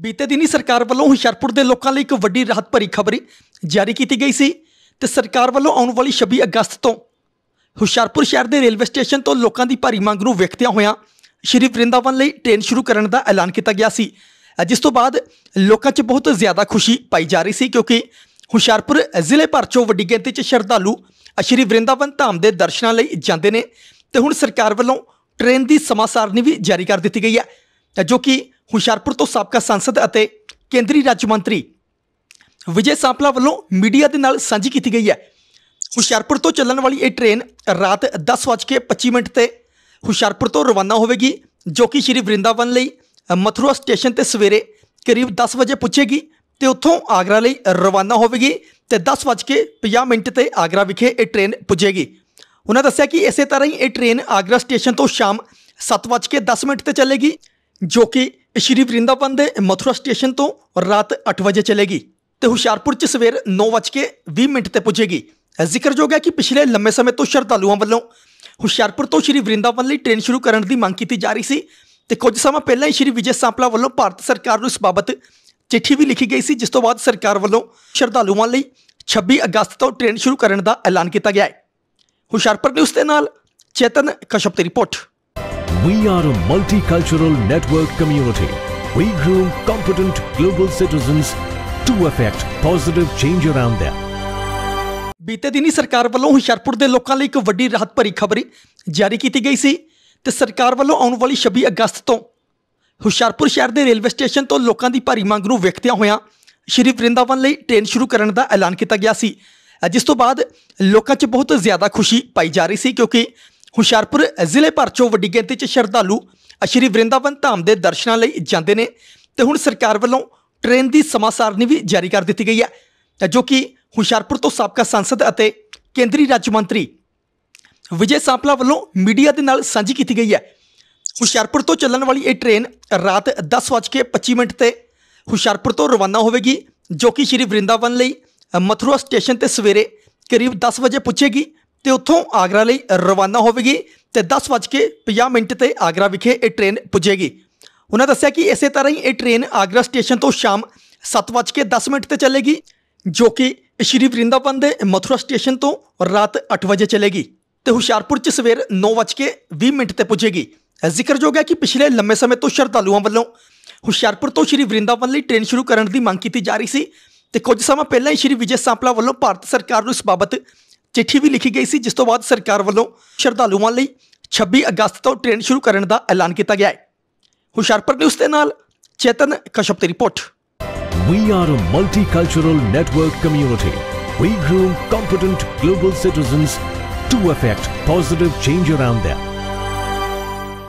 ਬੀਤੇ ਦਿਨੀ ਸਰਕਾਰ ਵੱਲੋਂ ਹੁਸ਼ਿਆਰਪੁਰ ਦੇ ਲੋਕਾਂ ਲਈ ਇੱਕ ਵੱਡੀ ਰਾਹਤ ਭਰੀ ਖਬਰ ਜਾਰੀ ਕੀਤੀ ਗਈ ਸੀ ਤੇ ਸਰਕਾਰ ਵੱਲੋਂ ਆਉਣ ਵਾਲੀ 26 ਅਗਸਤ ਤੋਂ ਹੁਸ਼ਿਆਰਪੁਰ ਸ਼ਹਿਰ ਦੇ ਰੇਲਵੇ ਸਟੇਸ਼ਨ ਤੋਂ ਲੋਕਾਂ ਦੀ ਭਾਰੀ ਮੰਗ ਨੂੰ ਵੇਖਦਿਆਂ ਹੋਇਆਂ ਸ਼੍ਰੀ ਵਰਿੰਦਾਵਨ ਲਈ ਟ੍ਰੇਨ ਸ਼ੁਰੂ ਕਰਨ ਦਾ ਐਲਾਨ ਕੀਤਾ ਗਿਆ ਸੀ ਜਿਸ ਤੋਂ ਬਾਅਦ ਲੋਕਾਂ 'ਚ ਬਹੁਤ ਜ਼ਿਆਦਾ ਖੁਸ਼ੀ ਪਾਈ ਜਾ ਰਹੀ ਸੀ ਕਿਉਂਕਿ ਹੁਸ਼ਿਆਰਪੁਰ ਜ਼ਿਲ੍ਹੇ ਭਰ 'ਚੋਂ ਵੱਡੀ ਗਿਣਤੀ 'ਚ ਸ਼ਰਧਾਲੂ ਸ਼੍ਰੀ ਵਰਿੰਦਾਵਨ ਧਾਮ ਦੇ ਦਰਸ਼ਨਾਂ ਲਈ ਜਾਂਦੇ ਨੇ ਤੇ ਹੁਣ ਸਰਕਾਰ ਵੱਲੋਂ ਟ੍ਰੇਨ ਦੀ ਸਮਾਂ ਸਾਰਣੀ ਵੀ ਜਾਰੀ ਕਰ ਦਿੱਤੀ ਗਈ ਹੈ ਜੋ ਕਿ ਹੁਸ਼ਿਆਰਪੁਰ ਤੋਂ ਸਾਬਕਾ ਸੰਸਦ ਅਤੇ ਕੇਂਦਰੀ ਰਾਜ ਮੰਤਰੀ ਵਿਜੇ ਸਾਂਪਲਾ ਵੱਲੋਂ ਮੀਡੀਆ ਦੇ ਨਾਲ ਸਾਂਝੀ ਕੀਤੀ ਗਈ ਹੈ ਹੁਸ਼ਿਆਰਪੁਰ ਤੋਂ ਚੱਲਣ ਵਾਲੀ ਇਹ ਟ੍ਰੇਨ ਰਾਤ 10:25 ਮਿੰਟ ਤੇ ਹੁਸ਼ਿਆਰਪੁਰ ਤੋਂ ਰਵਾਨਾ ਹੋਵੇਗੀ ਜੋ ਕਿ ਸ਼੍ਰੀ ਵਰਿੰਦਾਵਨ ਲਈ ਮਥੁਰਾ ਸਟੇਸ਼ਨ ਤੇ ਸਵੇਰੇ ਕਰੀਬ 10 ਵਜੇ ਪੁੱਜੇਗੀ ਤੇ ਉੱਥੋਂ ਆਗਰਾ ਲਈ ਰਵਾਨਾ ਹੋਵੇਗੀ ਤੇ 10:50 ਮਿੰਟ ਤੇ ਆਗਰਾ ਵਿਖੇ ਇਹ ਟ੍ਰੇਨ ਪੁੱਜੇਗੀ ਉਹਨਾਂ ਦੱਸਿਆ ਕਿ ਇਸੇ ਤਰ੍ਹਾਂ ਹੀ ਇਹ ਟ੍ਰੇਨ ਆਗਰਾ ਸਟੇਸ਼ਨ ਤੋਂ ਸ਼ਾਮ 7:10 ਮਿੰਟ ਤੇ ਚੱਲੇਗੀ ਜੋ ਕਿ ਸ਼੍ਰੀ ਵਰਿੰਦਾਵਨ ਦੇ ਮਥੁਰਾ ਸਟੇਸ਼ਨ ਤੋਂ ਰਾਤ 8 ਵਜੇ ਚਲੇਗੀ ਤੇ ਹੁਸ਼ਿਆਰਪੁਰ 'ਚ ਸਵੇਰ 9:20 ਮਿੰਟ ਤੇ ਪੁੱਜੇਗੀ ਜ਼ਿਕਰਯੋਗ ਹੈ ਕਿ ਪਿਛਲੇ ਲੰਮੇ ਸਮੇਂ ਤੋਂ ਸ਼ਰਧਾਲੂਆਂ ਵੱਲੋਂ ਹੁਸ਼ਿਆਰਪੁਰ ਤੋਂ ਸ਼੍ਰੀ ਵਰਿੰਦਾਵਨ ਲਈ ਟ੍ਰੇਨ ਸ਼ੁਰੂ ਕਰਨ ਦੀ ਮੰਗ ਕੀਤੀ ਜਾ ਰਹੀ ਸੀ ਤੇ ਕੁਝ ਸਮਾਂ ਪਹਿਲਾਂ ਹੀ ਸ਼੍ਰੀ ਵਿਜੇ ਸਾਂਪਲਾ ਵੱਲੋਂ ਭਾਰਤ ਸਰਕਾਰ ਨੂੰ ਇਸ ਬਾਬਤ ਚਿੱਠੀ ਵੀ ਲਿਖੀ ਗਈ ਸੀ ਜਿਸ ਤੋਂ ਬਾਅਦ ਸਰਕਾਰ ਵੱਲੋਂ ਸ਼ਰਧਾਲੂਆਂ ਲਈ 26 ਅਗਸਤ ਤੋਂ ਟ੍ਰੇਨ ਸ਼ੁਰੂ ਕਰਨ ਦਾ ਐਲਾਨ ਕੀਤਾ ਗਿਆ ਹੈ ਹੁਸ਼ਿਆਰਪੁਰ ਨਿਊਜ਼ ਦੇ ਨਾਲ ਚੇਤਨ ਕਸ਼ਪ ਦੀ report We are a multicultural network community. We groom competent global citizens to affect positive change around them. ਬੀਤੇ ਦਿਨੀ ਸਰਕਾਰ ਵੱਲੋਂ ਹੁਸ਼ਿਆਰਪੁਰ ਦੇ ਲੋਕਾਂ ਲਈ ਇੱਕ ਵੱਡੀ ਰਾਹਤ ਭਰੀ ਖਬਰੀ ਜਾਰੀ ਕੀਤੀ ਗਈ ਸੀ ਤੇ ਸਰਕਾਰ ਵੱਲੋਂ ਆਉਣ ਵਾਲੀ 26 ਅਗਸਤ ਤੋਂ ਹੁਸ਼ਿਆਰਪੁਰ ਸ਼ਹਿਰ ਦੇ ਰੇਲਵੇ ਸਟੇਸ਼ਨ ਤੋਂ ਲੋਕਾਂ ਦੀ ਭਾਰੀ ਮੰਗ ਨੂੰ ਵੇਖਦਿਆਂ ਹੋਇਆਂ ਸ਼੍ਰੀ ਵਰਿੰਦਾਵਨ ਲਈ ਟ੍ਰੇਨ ਸ਼ੁਰੂ ਕਰਨ ਦਾ ਐਲਾਨ ਕੀਤਾ ਗਿਆ ਸੀ ਜਿਸ ਤੋਂ ਬਾਅਦ ਲੋਕਾਂ 'ਚ ਬਹੁਤ ਜ਼ਿਆਦਾ ਖੁਸ਼ੀ ਪਾਈ ਜਾ ਰਹੀ ਸੀ ਕਿਉਂਕਿ ਹੁਸ਼ਿਆਰਪੁਰ ਜ਼ਿਲ੍ਹੇ ਭਰ ਚੋਂ ਵੱਡੀ ਗਿਣਤੀ 'ਚ ਸ਼ਰਧਾਲੂ ਅਸ਼੍ਰੀ ਵ੍ਰਿੰਦਾਵਨ ਧਾਮ ਦੇ ਦਰਸ਼ਨਾਂ ਲਈ ਜਾਂਦੇ ਨੇ ਤੇ ਹੁਣ ਸਰਕਾਰ ਵੱਲੋਂ ਟ੍ਰੇਨ ਦੀ ਸਮਾਂ ਸਾਰਣੀ ਵੀ ਜਾਰੀ ਕਰ ਦਿੱਤੀ ਗਈ ਹੈ ਜੋ ਕਿ ਹੁਸ਼ਿਆਰਪੁਰ ਤੋਂ ਸਾਬਕਾ ਸੰਸਦ ਅਤੇ ਕੇਂਦਰੀ ਰਾਜ ਮੰਤਰੀ ਵਿਜੇ ਸਾਪਲਾ ਵੱਲੋਂ ਮੀਡੀਆ ਦੇ ਨਾਲ ਸਾਂਝੀ ਕੀਤੀ ਗਈ ਹੈ ਹੁਸ਼ਿਆਰਪੁਰ ਤੋਂ ਚੱਲਣ ਵਾਲੀ ਇਹ ਟ੍ਰੇਨ ਰਾਤ 10:25 ਮਿੰਟ ਤੇ ਹੁਸ਼ਿਆਰਪੁਰ ਤੋਂ ਰਵਾਨਾ ਹੋਵੇਗੀ ਜੋ ਕਿ ਸ਼੍ਰੀ ਵ੍ਰਿੰਦਾਵਨ ਲਈ ਮਥੁਰਾ ਸਟੇਸ਼ਨ ਤੇ ਸਵੇਰੇ ਕਰੀਬ 10 ਵਜੇ ਪੁੱਛੇਗੀ ਤੇ ਉੱਥੋਂ ਆਗਰਾ ਲਈ ਰਵਾਨਾ ਹੋਵੇਗੀ ਤੇ 10:50 ਮਿੰਟ ਤੇ ਆਗਰਾ ਵਿਖੇ ਇਹ ਟ੍ਰੇਨ ਪੁੱਜੇਗੀ ਉਹਨਾਂ ਦੱਸਿਆ ਕਿ ਇਸੇ ਤਰ੍ਹਾਂ ਹੀ ਇਹ ਟ੍ਰੇਨ ਆਗਰਾ ਸਟੇਸ਼ਨ ਤੋਂ ਸ਼ਾਮ 7:10 ਮਿੰਟ ਤੇ ਚੱਲੇਗੀ ਜੋ ਕਿ ਸ਼੍ਰੀ ਵਰਿੰਦਾਵਨ ਦੇ ਮਥੁਰਾ ਸਟੇਸ਼ਨ ਤੋਂ ਰਾਤ 8 ਵਜੇ ਚੱਲੇਗੀ ਤੇ ਹੁਸ਼ਿਆਰਪੁਰ ਚ ਸਵੇਰ 9:20 ਮਿੰਟ ਤੇ ਪੁੱਜੇਗੀ ਜ਼ਿਕਰਯੋਗ ਹੈ ਕਿ ਪਿਛਲੇ ਲੰਮੇ ਸਮੇਂ ਤੋਂ ਸ਼ਰਧਾਲੂਆਂ ਵੱਲੋਂ ਹੁਸ਼ਿਆਰਪੁਰ ਤੋਂ ਸ਼੍ਰੀ ਵਰਿੰਦਾਵਨ ਲਈ ਟ੍ਰੇਨ ਸ਼ੁਰੂ ਕਰਨ ਦੀ ਮੰਗ ਕੀਤੀ ਜਾ ਰਹੀ ਸੀ ਤੇ ਕੁਝ ਸਮਾਂ ਪਹਿਲਾਂ ਹੀ ਸ਼੍ਰੀ ਵਿਜੇ ਸਾਂਪਲਾ ਵੱਲੋਂ ਭਾਰਤ ਸਰਕਾਰ ਨੂੰ ਇਸ ਬਾਬਤ ਚਿੱਠੀ ਵੀ ਲਿਖੀ ਗਈ ਸੀ ਜਿਸ ਤੋਂ ਬਾਅਦ ਸਰਕਾਰ ਵੱਲੋਂ ਸ਼ਰਧਾਲੂਆਂ ਲਈ 26 ਅਗਸਤ ਤੋਂ ਟ੍ਰੇਨ ਸ਼ੁਰੂ ਕਰਨ ਦਾ ਐਲਾਨ ਕੀਤਾ ਗਿਆ ਹੈ ਹੁਸ਼ਿਆਰਪੁਰ ਨਿਊਜ਼ ਦੇ ਨਾਲ ਚੇਤਨ ਕਸ਼ਪ ਦੀ report We are a multicultural network community. We groom competent global citizens to affect positive change around them.